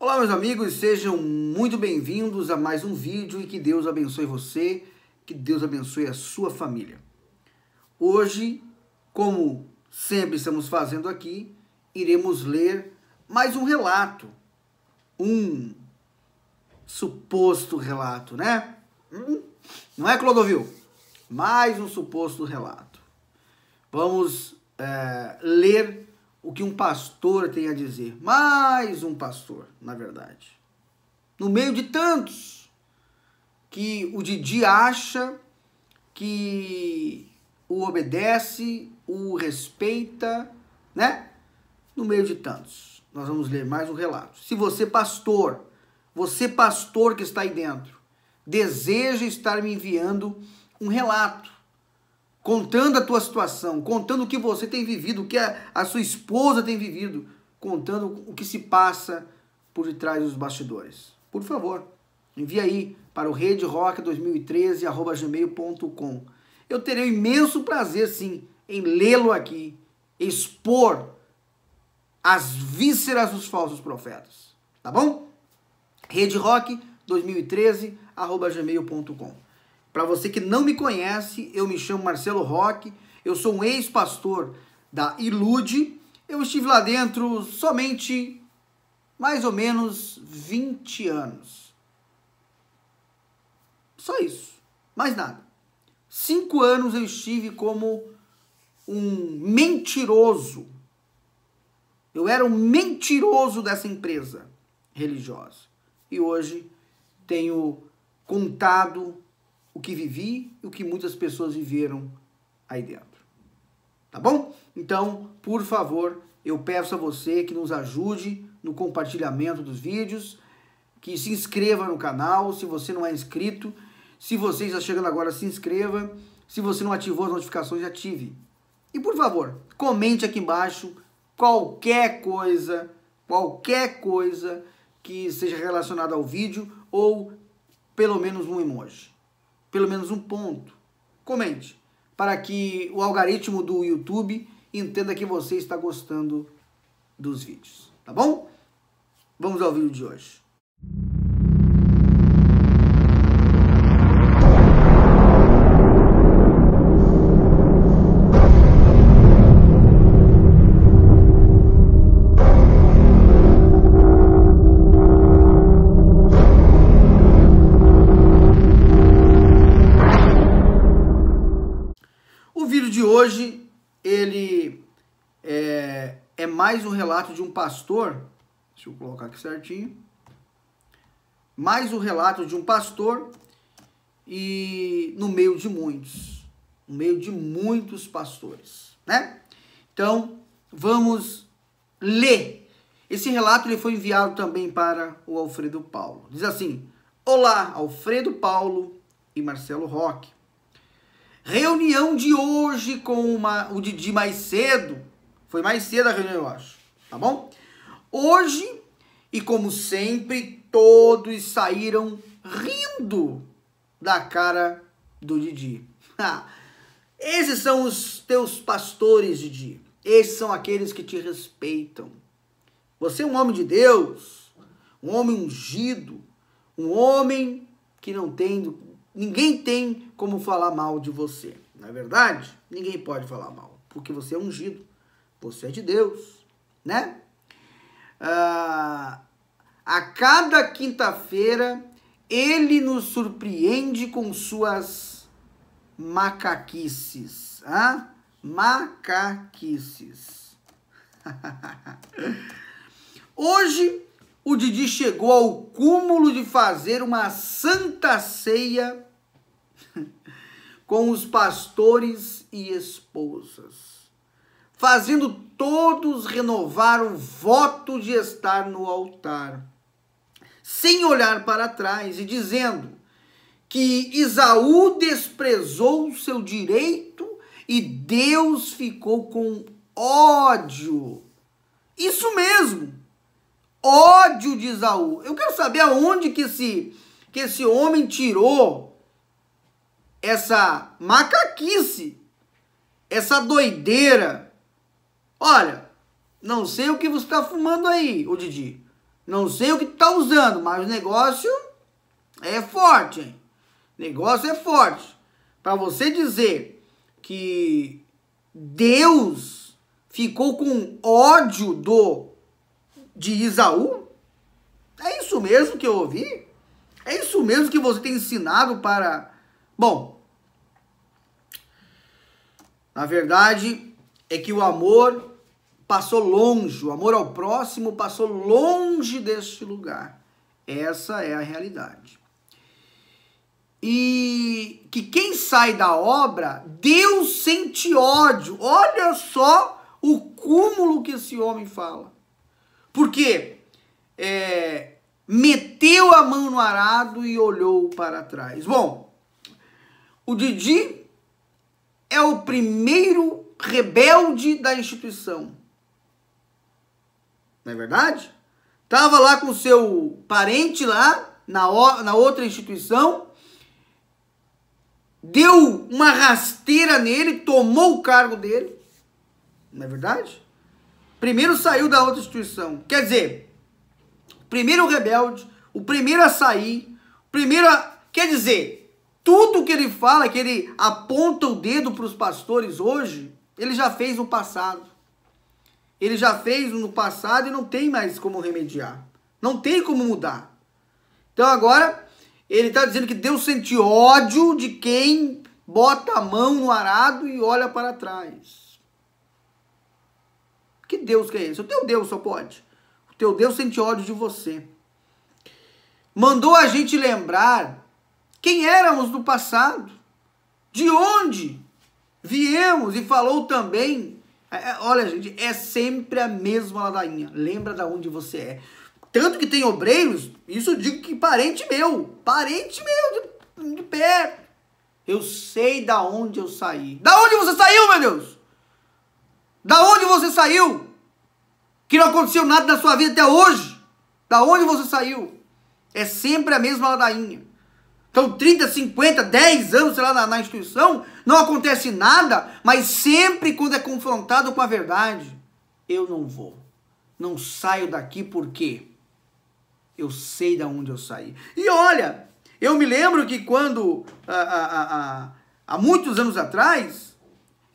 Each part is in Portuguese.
Olá, meus amigos, sejam muito bem-vindos a mais um vídeo e que Deus abençoe você, que Deus abençoe a sua família. Hoje, como sempre estamos fazendo aqui, iremos ler mais um relato, um suposto relato, né? Hum? Não é, Clodovil? Mais um suposto relato. Vamos é, ler o que um pastor tem a dizer. Mais um pastor, na verdade. No meio de tantos que o Didi acha que o obedece, o respeita, né? No meio de tantos. Nós vamos ler mais um relato. Se você, pastor, você, pastor que está aí dentro, deseja estar me enviando um relato contando a tua situação, contando o que você tem vivido, o que a, a sua esposa tem vivido, contando o que se passa por detrás dos bastidores. Por favor, envie aí para o rederock2013@gmail.com. Eu terei um imenso prazer sim em lê-lo aqui, expor as vísceras dos falsos profetas, tá bom? arroba 2013gmailcom para você que não me conhece, eu me chamo Marcelo Roque, eu sou um ex-pastor da Ilude. Eu estive lá dentro somente mais ou menos 20 anos. Só isso, mais nada. Cinco anos eu estive como um mentiroso. Eu era um mentiroso dessa empresa religiosa. E hoje tenho contado o que vivi e o que muitas pessoas viveram aí dentro. Tá bom? Então, por favor, eu peço a você que nos ajude no compartilhamento dos vídeos, que se inscreva no canal se você não é inscrito. Se você está chegando agora, se inscreva. Se você não ativou as notificações, ative. E por favor, comente aqui embaixo qualquer coisa, qualquer coisa que seja relacionada ao vídeo ou pelo menos um emoji pelo menos um ponto. Comente, para que o algoritmo do YouTube entenda que você está gostando dos vídeos, tá bom? Vamos ao vídeo de hoje. mais o relato de um pastor, deixa eu colocar aqui certinho, mais o relato de um pastor e no meio de muitos, no meio de muitos pastores, né? Então, vamos ler. Esse relato ele foi enviado também para o Alfredo Paulo. Diz assim: Olá, Alfredo Paulo e Marcelo Roque. Reunião de hoje com uma, o Didi mais cedo foi mais cedo a reunião, eu acho. Tá bom? Hoje, e como sempre, todos saíram rindo da cara do Didi. Esses são os teus pastores, Didi. Esses são aqueles que te respeitam. Você é um homem de Deus, um homem ungido, um homem que não tem, ninguém tem como falar mal de você. Na é verdade, ninguém pode falar mal, porque você é ungido pois é de Deus, né? Ah, a cada quinta-feira, ele nos surpreende com suas macaquices. Ah? Macaquices. Hoje, o Didi chegou ao cúmulo de fazer uma santa ceia com os pastores e esposas fazendo todos renovar o voto de estar no altar, sem olhar para trás e dizendo que Isaú desprezou seu direito e Deus ficou com ódio. Isso mesmo. Ódio de Isaú. Eu quero saber aonde que esse que esse homem tirou essa macaquice, essa doideira Olha, não sei o que você está fumando aí, o Didi. Não sei o que está usando, mas o negócio é forte, hein? Negócio é forte. Para você dizer que Deus ficou com ódio do de Isaú? É isso mesmo que eu ouvi? É isso mesmo que você tem ensinado para Bom, na verdade, é que o amor passou longe, o amor ao próximo passou longe deste lugar. Essa é a realidade. E que quem sai da obra, Deus sente ódio. Olha só o cúmulo que esse homem fala. Porque é, meteu a mão no arado e olhou para trás. Bom, o Didi é o primeiro rebelde da instituição. Não é verdade? Estava lá com seu parente lá, na, na outra instituição, deu uma rasteira nele, tomou o cargo dele. Não é verdade? Primeiro saiu da outra instituição. Quer dizer, primeiro rebelde, o primeiro a sair, o primeiro a... Quer dizer, tudo que ele fala, que ele aponta o dedo para os pastores hoje, ele já fez no passado. Ele já fez no passado e não tem mais como remediar. Não tem como mudar. Então agora, ele está dizendo que Deus sente ódio de quem bota a mão no arado e olha para trás. Que Deus que é esse? O teu Deus só pode. O teu Deus sente ódio de você. Mandou a gente lembrar quem éramos no passado, de onde Viemos e falou também. É, é, olha, gente, é sempre a mesma ladainha. Lembra da onde você é. Tanto que tem obreiros, isso eu digo que parente meu, parente meu, de, de Eu sei da onde eu saí. Da onde você saiu, meu Deus? Da onde você saiu? Que não aconteceu nada na sua vida até hoje. Da onde você saiu? É sempre a mesma ladainha. Então, 30, 50, 10 anos, sei lá, na, na instituição, não acontece nada, mas sempre quando é confrontado com a verdade, eu não vou. Não saio daqui porque eu sei de onde eu saí. E olha, eu me lembro que quando há, ah, há, ah, ah, há muitos anos atrás,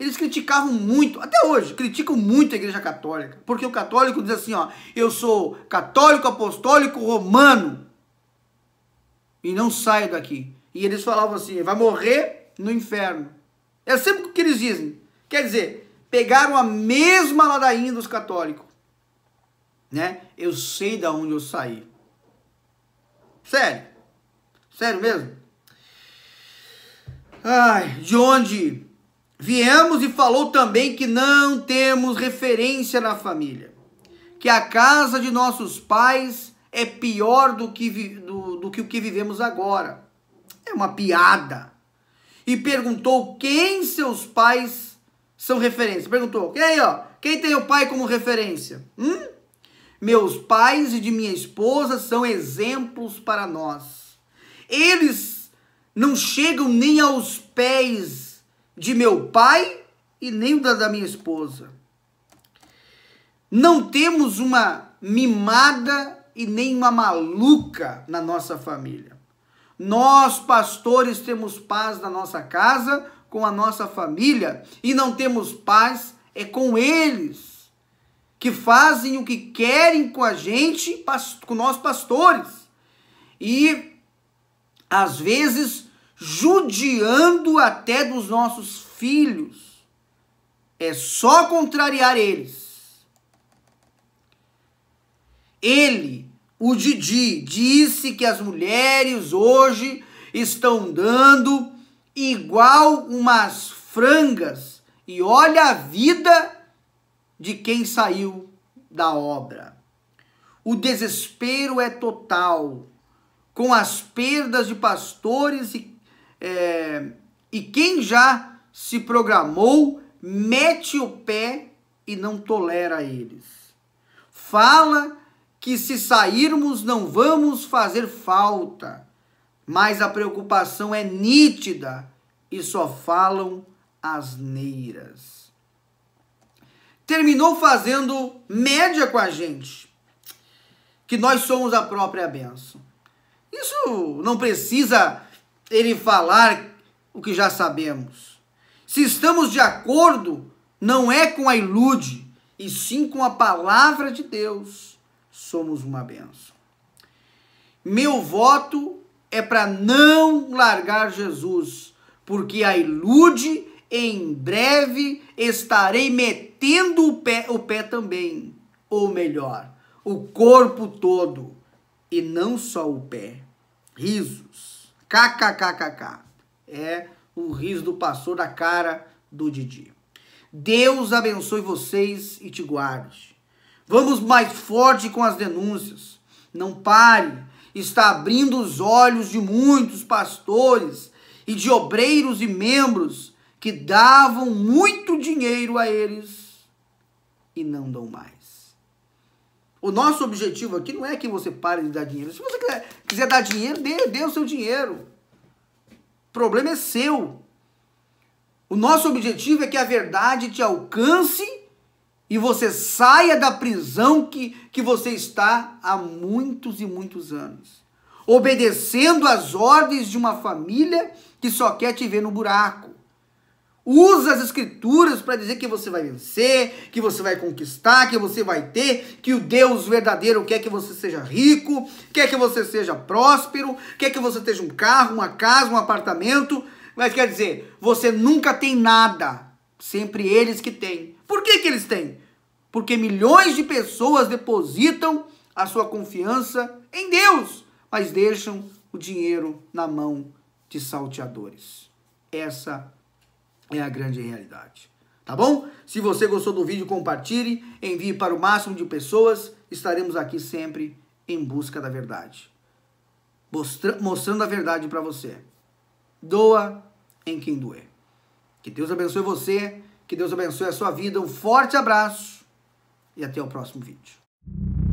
eles criticavam muito, até hoje, criticam muito a igreja católica. Porque o católico diz assim, ó, eu sou católico, apostólico, romano. E não saio daqui. E eles falavam assim, vai morrer no inferno. É sempre o que eles dizem. Quer dizer, pegaram a mesma ladainha dos católicos. Né? Eu sei da onde eu saí. Sério. Sério mesmo? Ai, de onde viemos e falou também que não temos referência na família. Que a casa de nossos pais é pior do que, do, do que o que vivemos agora. É uma piada e perguntou quem seus pais são referência. Perguntou, quem ó, quem tem o pai como referência? Hum? Meus pais e de minha esposa são exemplos para nós. Eles não chegam nem aos pés de meu pai e nem da, da minha esposa. Não temos uma mimada e nem uma maluca na nossa família. Nós, pastores, temos paz na nossa casa, com a nossa família, e não temos paz é com eles, que fazem o que querem com a gente, com nós pastores. E às vezes judiando até dos nossos filhos. É só contrariar eles. Ele o Didi disse que as mulheres hoje estão dando igual umas frangas. E olha a vida de quem saiu da obra. O desespero é total, com as perdas de pastores e, é, e quem já se programou mete o pé e não tolera eles. Fala que se sairmos não vamos fazer falta, mas a preocupação é nítida e só falam asneiras. Terminou fazendo média com a gente, que nós somos a própria benção. Isso não precisa ele falar o que já sabemos. Se estamos de acordo, não é com a ilude, e sim com a palavra de Deus somos uma benção. Meu voto é para não largar Jesus, porque a ilude em breve estarei metendo o pé, o pé também, ou melhor, o corpo todo e não só o pé. Risos. KKKKK. É o riso do pastor da cara do Didi. Deus abençoe vocês e te guarde. Vamos mais forte com as denúncias. Não pare. Está abrindo os olhos de muitos pastores e de obreiros e membros que davam muito dinheiro a eles e não dão mais. O nosso objetivo aqui não é que você pare de dar dinheiro. Se você quiser, quiser dar dinheiro, dê, dê o seu dinheiro. O problema é seu. O nosso objetivo é que a verdade te alcance e você saia da prisão que, que você está há muitos e muitos anos, obedecendo às ordens de uma família que só quer te ver no buraco. Usa as escrituras para dizer que você vai vencer, que você vai conquistar, que você vai ter, que o Deus verdadeiro quer que você seja rico, quer que você seja próspero, quer que você tenha um carro, uma casa, um apartamento. Mas quer dizer, você nunca tem nada, sempre eles que têm. Por que, que eles têm? Porque milhões de pessoas depositam a sua confiança em Deus, mas deixam o dinheiro na mão de salteadores. Essa é a grande realidade. Tá bom? Se você gostou do vídeo, compartilhe, envie para o máximo de pessoas. Estaremos aqui sempre em busca da verdade. Mostra mostrando a verdade para você. Doa em quem doer. Que Deus abençoe você que Deus abençoe a sua vida. Um forte abraço e até o próximo vídeo.